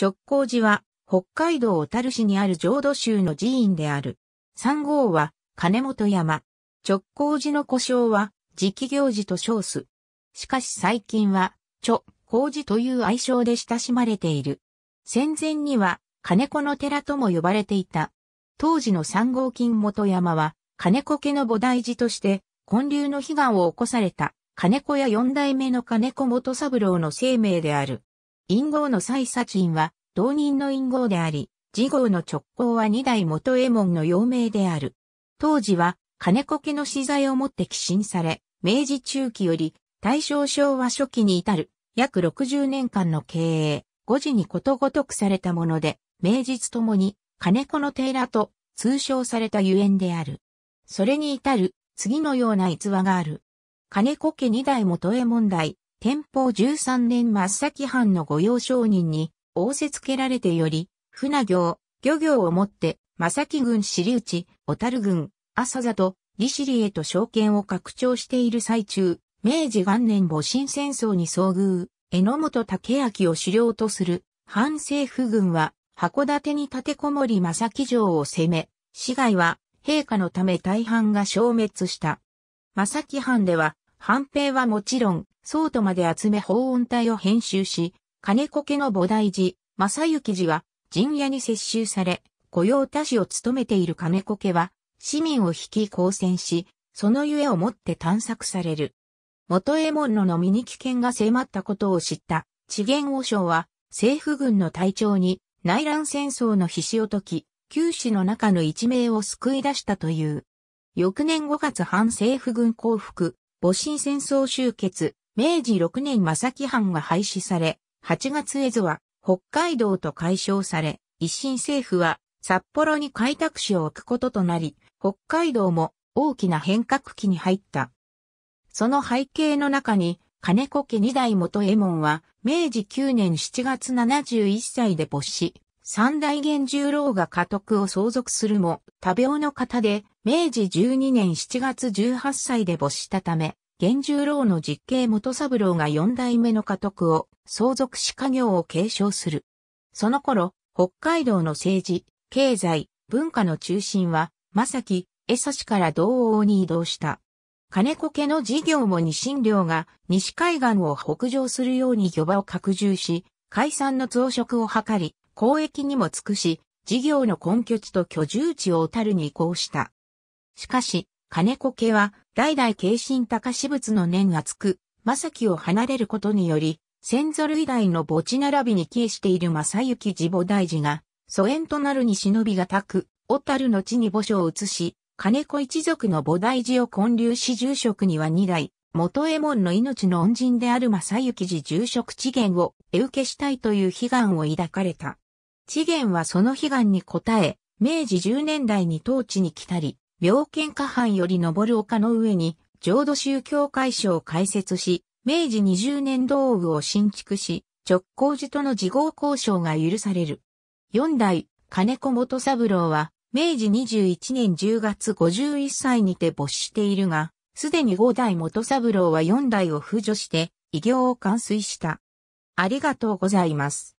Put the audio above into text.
直行寺は、北海道小樽市にある浄土宗の寺院である。三号は、金本山。直行寺の故障は、直行事と称す。しかし最近は、直行寺という愛称で親しまれている。戦前には、金子の寺とも呼ばれていた。当時の三号金本山は、金子家の菩提寺として、建立の悲願を起こされた、金子や四代目の金子元三郎の生命である。陰号の際殺鎮は、同人の陰号であり、次号の直行は二代元右衛門の陽明である。当時は、金子家の資材をもって寄進され、明治中期より大正昭和初期に至る約60年間の経営、5時にことごとくされたもので、名実ともに金子の寺と通称されたゆえんである。それに至る次のような逸話がある。金子家二代元右衛門代、天保13年真っ先藩の御用商人に仰せつけられてより、船業、漁業をもって、正木郡尻内、小樽郡、浅里、利尻へと証券を拡張している最中、明治元年戊辰戦争に遭遇、榎本武明を首領とする、反政府軍は、函館に立てこもり正木城を攻め、市街は、陛下のため大半が消滅した。正木藩では、藩兵はもちろん、宋都まで集め法音体を編集し、金子家の菩提寺、正幸寺は、陣屋に接収され、御用他市を務めている金子家は、市民を引き交戦し、そのゆえをもって探索される。元右衛門の飲身に危険が迫ったことを知った、地元王将は、政府軍の隊長に、内乱戦争の必死を解き、九死の中の一命を救い出したという。翌年5月反政府軍降伏、戊辰戦争終結、明治6年正木藩が廃止され、8月絵図は北海道と解消され、一新政府は札幌に開拓使を置くこととなり、北海道も大きな変革期に入った。その背景の中に、金子家二代元右衛門は、明治9年7月71歳で没し、三代元十郎が家督を相続するも、多病の方で、明治12年7月18歳で没したため、厳十郎の実刑元三郎が四代目の家督を相続し家業を継承する。その頃、北海道の政治、経済、文化の中心は、正木、江差から道央に移動した。金子家の事業も日清領が西海岸を北上するように漁場を拡充し、海産の増殖を図り、交易にも尽くし、事業の根拠地と居住地を小樽に移行した。しかし、金子家は代々慶信高志物の念つく、正木を離れることにより、先祖類代の墓地並びに帰依している正幸寺母大寺が、疎遠となるに忍びがたく、小樽の地に墓所を移し、金子一族の菩提寺を建立し住職には二代、元右衛門の命の恩人である正幸寺住職知源を手受けしたいという悲願を抱かれた。地源はその悲願に応え、明治10年代に当地に来たり、妙見下藩より登る丘の上に、浄土宗教会所を開設し、明治20年道具を新築し、直行寺との事業交渉が許される。四代、金子元三郎は、明治21年10月51歳にて没しているが、すでに五代元三郎は四代を扶助して、異業を完遂した。ありがとうございます。